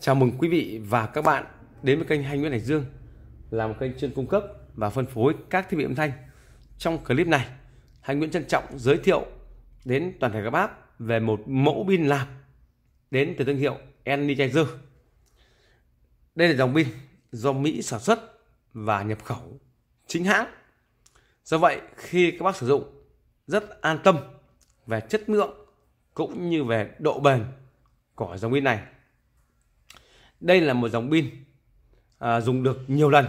Chào mừng quý vị và các bạn đến với kênh Hay Nguyễn Hải Dương là một kênh chuyên cung cấp và phân phối các thiết bị âm thanh. Trong clip này, Hay Nguyễn trân trọng giới thiệu đến toàn thể các bác về một mẫu pin làm đến từ thương hiệu Energizer. Đây là dòng pin do Mỹ sản xuất và nhập khẩu chính hãng. Do vậy, khi các bác sử dụng rất an tâm về chất lượng cũng như về độ bền của dòng pin này đây là một dòng pin à, dùng được nhiều lần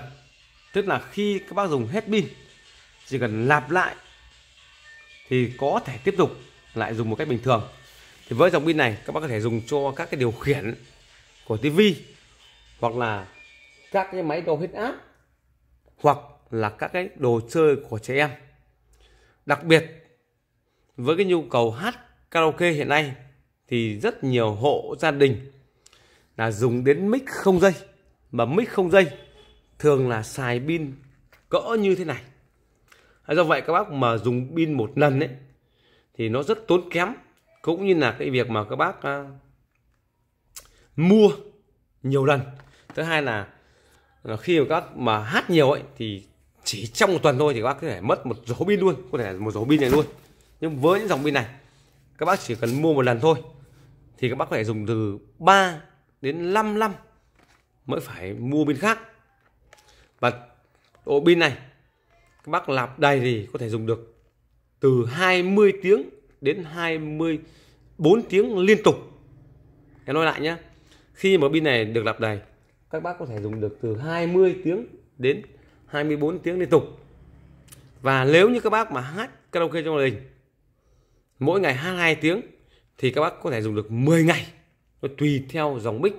tức là khi các bác dùng hết pin chỉ cần lạp lại thì có thể tiếp tục lại dùng một cách bình thường thì với dòng pin này các bác có thể dùng cho các cái điều khiển của tivi hoặc là các cái máy đo huyết áp hoặc là các cái đồ chơi của trẻ em đặc biệt với cái nhu cầu hát karaoke hiện nay thì rất nhiều hộ gia đình là dùng đến mic không dây mà mic không dây thường là xài pin cỡ như thế này à, do vậy các bác mà dùng pin một lần ấy thì nó rất tốn kém cũng như là cái việc mà các bác à, mua nhiều lần thứ hai là à, khi mà các mà hát nhiều ấy thì chỉ trong một tuần thôi thì các bác có thể mất một số pin luôn có thể một số pin này luôn nhưng với những dòng pin này các bác chỉ cần mua một lần thôi thì các bác có thể dùng từ 3 đến 5 năm mới phải mua pin khác và độ pin này các bác lạp đầy thì có thể dùng được từ 20 tiếng đến 24 tiếng liên tục em nói lại nhé khi mà pin này được lạp đầy các bác có thể dùng được từ 20 tiếng đến 24 tiếng liên tục và nếu như các bác mà hát karaoke trong gia đình mỗi ngày hát 2 tiếng thì các bác có thể dùng được 10 ngày nó tùy theo dòng bích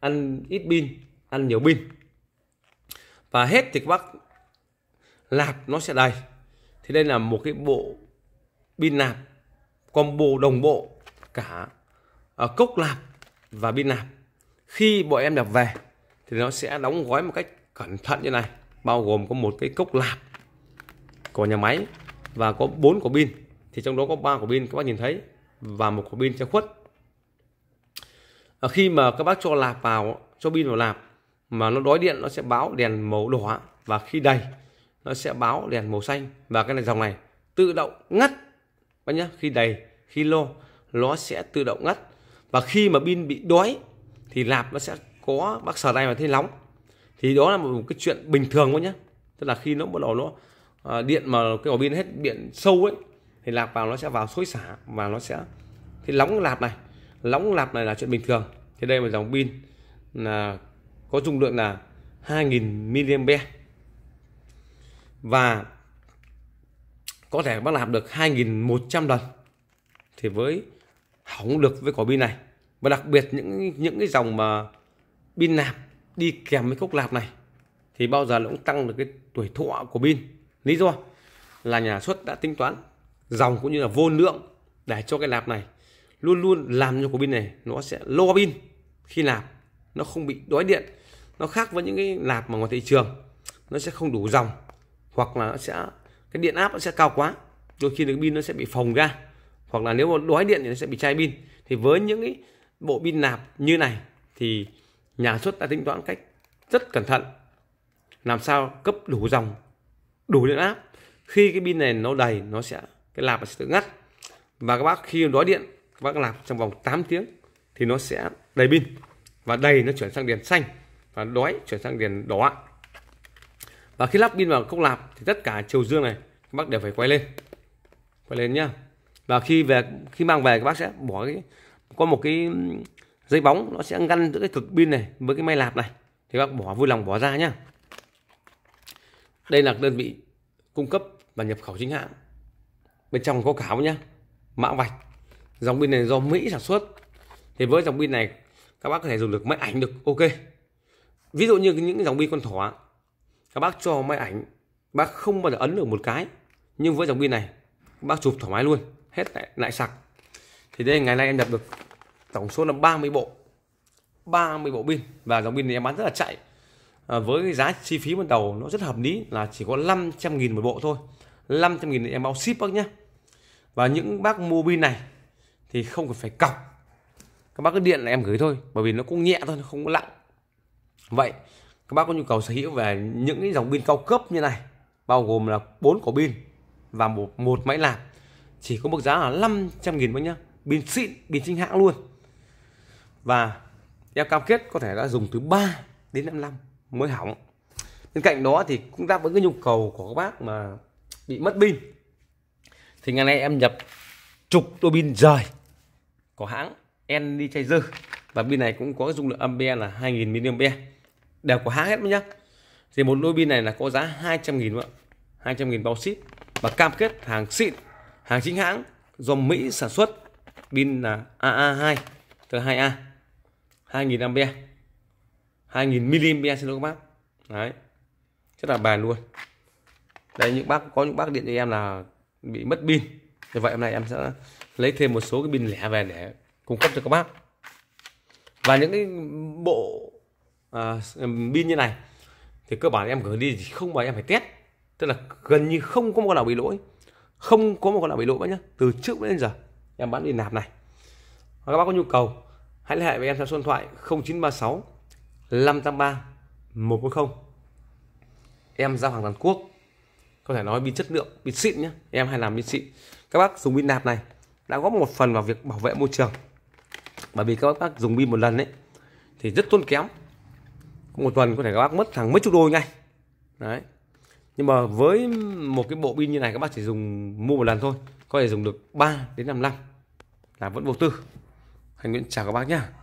ăn ít pin ăn nhiều pin và hết thì các bác lạp nó sẽ đầy thì đây là một cái bộ pin nạp combo đồng bộ cả uh, cốc lạp và pin nạp khi bọn em nhập về thì nó sẽ đóng gói một cách cẩn thận như này bao gồm có một cái cốc lạp của nhà máy và có bốn quả pin thì trong đó có ba quả pin các bác nhìn thấy và một quả pin che khuất khi mà các bác cho lạp vào cho pin vào lạp mà nó đói điện nó sẽ báo đèn màu đỏ và khi đầy nó sẽ báo đèn màu xanh và cái này dòng này tự động ngắt bác nhá khi đầy khi lô nó sẽ tự động ngắt và khi mà pin bị đói thì lạp nó sẽ có bác sờ tay vào thấy nóng thì đó là một cái chuyện bình thường thôi nhé tức là khi nó bắt đầu nó à, điện mà cái ổ pin hết điện sâu ấy thì lạp vào nó sẽ vào xối xả và nó sẽ thì nóng lạp này lõng lạp này là chuyện bình thường thì đây là dòng pin là có dung lượng là 2.000 mAh và có thể bác làm được 2.100 lần thì với hỏng được với quả pin này và đặc biệt những những cái dòng mà pin nạp đi kèm với cốc lạp này thì bao giờ nó cũng tăng được cái tuổi thọ của pin lý do là nhà xuất đã tính toán dòng cũng như là vô lượng để cho cái lạp này luôn luôn làm cho của pin này nó sẽ lo pin khi nạp nó không bị đói điện nó khác với những cái nạp mà ngoài thị trường nó sẽ không đủ dòng hoặc là nó sẽ cái điện áp nó sẽ cao quá đôi khi cái pin nó sẽ bị phồng ra hoặc là nếu mà đói điện thì nó sẽ bị chai pin thì với những cái bộ pin nạp như này thì nhà xuất đã tính toán cách rất cẩn thận làm sao cấp đủ dòng đủ điện áp khi cái pin này nó đầy nó sẽ cái nạp nó sẽ tự ngắt và các bác khi đói điện bác làm trong vòng 8 tiếng thì nó sẽ đầy pin và đầy nó chuyển sang đèn xanh và đói chuyển sang đèn đỏ và khi lắp pin vào cốc lạp thì tất cả chiều dương này các bác đều phải quay lên quay lên nhá và khi về khi mang về các bác sẽ bỏ cái có một cái dây bóng nó sẽ ngăn giữa cái cực pin này với cái may lạp này thì các bác bỏ vui lòng bỏ ra nhá đây là đơn vị cung cấp và nhập khẩu chính hãng bên trong có cáo nhá mã vạch dòng pin này do Mỹ sản xuất thì với dòng pin này các bác có thể dùng được máy ảnh được ok ví dụ như những dòng pin con thỏ các bác cho máy ảnh bác không bao giờ ấn được một cái nhưng với dòng pin này bác chụp thoải mái luôn hết lại, lại sạc thì đây ngày nay em nhập được tổng số là 30 bộ 30 bộ pin và dòng pin này em bán rất là chạy à, với cái giá chi phí ban đầu nó rất hợp lý là chỉ có 500.000 một bộ thôi 500.000 em bao ship bác nhé và những bác mua pin này thì không cần phải cọc các bác cứ điện là em gửi thôi bởi vì nó cũng nhẹ thôi nó không có nặng vậy các bác có nhu cầu sở hữu về những cái dòng pin cao cấp như này bao gồm là bốn cổ pin và một, một máy làm chỉ có mức giá là 500 nghìn bác nhá pin xịn pin chính hãng luôn và em cam kết có thể đã dùng từ 3 đến 5 năm mới hỏng bên cạnh đó thì cũng đáp ứng cái nhu cầu của các bác mà bị mất pin thì ngày nay em nhập chục đôi pin rời của hãng Energizer và pin này cũng có dung lượng ampere là 2000 mAh đều của hãng hết nhá thì một đôi pin này là có giá 200 000 ạ 200 000 bao ship và cam kết hàng xịn hàng chính hãng do Mỹ sản xuất pin là AA2 từ 2A 2000 ampere 2000 mAh xin lỗi các bác đấy rất là bàn luôn đây những bác có những bác điện cho em là bị mất pin như vậy hôm nay em sẽ lấy thêm một số cái pin lẻ về để cung cấp cho các bác và những cái bộ à, pin uh, như này thì cơ bản em gửi đi thì không bao em phải test tức là gần như không có một con nào bị lỗi không có một con nào bị lỗi nhá từ trước đến giờ em bán đi nạp này và các bác có nhu cầu hãy liên hệ với em theo số điện thoại 0936 583 140 em giao hàng toàn quốc có thể nói pin chất lượng pin xịn nhé em hay làm pin xịn các bác dùng pin nạp này đã góp một phần vào việc bảo vệ môi trường bởi vì các bác dùng pin một lần đấy thì rất tốn kém một tuần có thể các bác mất hàng mấy chục đôi ngay đấy nhưng mà với một cái bộ pin như này các bác chỉ dùng mua một lần thôi có thể dùng được 3 đến 5 năm là vẫn vô tư anh Nguyễn chào các bác nhé